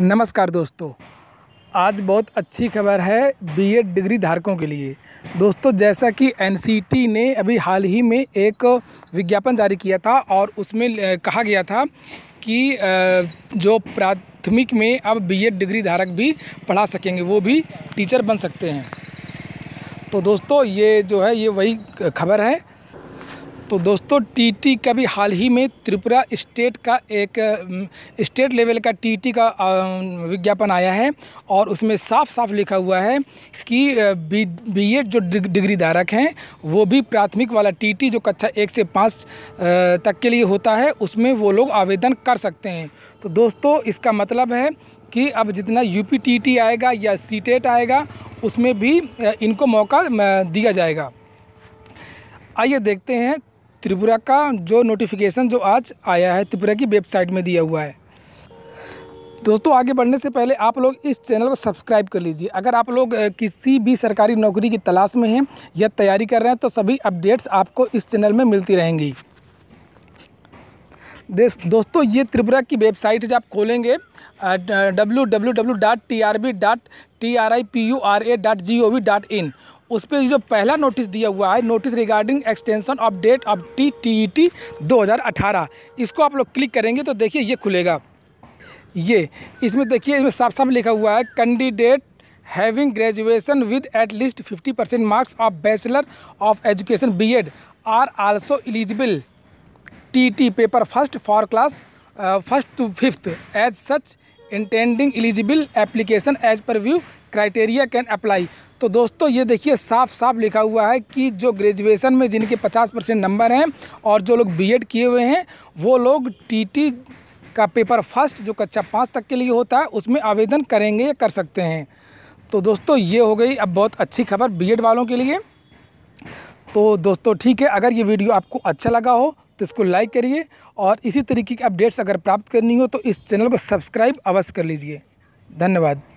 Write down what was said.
नमस्कार दोस्तों आज बहुत अच्छी खबर है बीएड डिग्री धारकों के लिए दोस्तों जैसा कि एनसीटी ने अभी हाल ही में एक विज्ञापन जारी किया था और उसमें कहा गया था कि जो प्राथमिक में अब बीएड डिग्री धारक भी पढ़ा सकेंगे वो भी टीचर बन सकते हैं तो दोस्तों ये जो है ये वही खबर है तो दोस्तों टीटी का भी हाल ही में त्रिपुरा स्टेट का एक स्टेट लेवल का टीटी का विज्ञापन आया है और उसमें साफ साफ लिखा हुआ है कि बी बी जो डिग्री धारक हैं वो भी प्राथमिक वाला टीटी जो कक्षा एक से पाँच तक के लिए होता है उसमें वो लोग आवेदन कर सकते हैं तो दोस्तों इसका मतलब है कि अब जितना यू पी आएगा या सी आएगा उसमें भी इनको मौका दिया जाएगा आइए देखते हैं त्रिपुरा का जो नोटिफिकेशन जो आज आया है त्रिपुरा की वेबसाइट में दिया हुआ है दोस्तों आगे बढ़ने से पहले आप लोग इस चैनल को सब्सक्राइब कर लीजिए अगर आप लोग किसी भी सरकारी नौकरी की तलाश में हैं या तैयारी कर रहे हैं तो सभी अपडेट्स आपको इस चैनल में मिलती रहेंगी दोस्तों ये त्रिपुरा की वेबसाइट जब आप खोलेंगे W W W dot T R B dot T R I P U R A dot G O V dot in उस पर जो पहला नोटिस दिया हुआ है notice regarding extension of date of T T T दो इसको आप लोग क्लिक करेंगे तो देखिए ये खुलेगा ये इसमें देखिए इसमें साफ साफ लिखा हुआ है candidate having graduation with at least fifty percent marks of bachelor of education B Ed are also eligible T T paper first for class first to fifth as such intending eligible application as per view criteria can apply तो दोस्तों ये देखिए साफ साफ लिखा हुआ है कि जो ग्रेजुएशन में जिनके 50 परसेंट नंबर हैं और जो लोग बीएड किए हुए हैं वो लोग टीटी का पेपर फर्स्ट जो कक्षा पाँच तक के लिए होता है उसमें आवेदन करेंगे या कर सकते हैं तो दोस्तों ये हो गई अब बहुत अच्छी खबर बी वालों के लिए तो दोस्तों ठीक है अगर ये वीडियो आपको अच्छा लगा हो तो इसको लाइक करिए और इसी तरीके की अपडेट्स अगर प्राप्त करनी हो तो इस चैनल को सब्सक्राइब अवश्य कर लीजिए धन्यवाद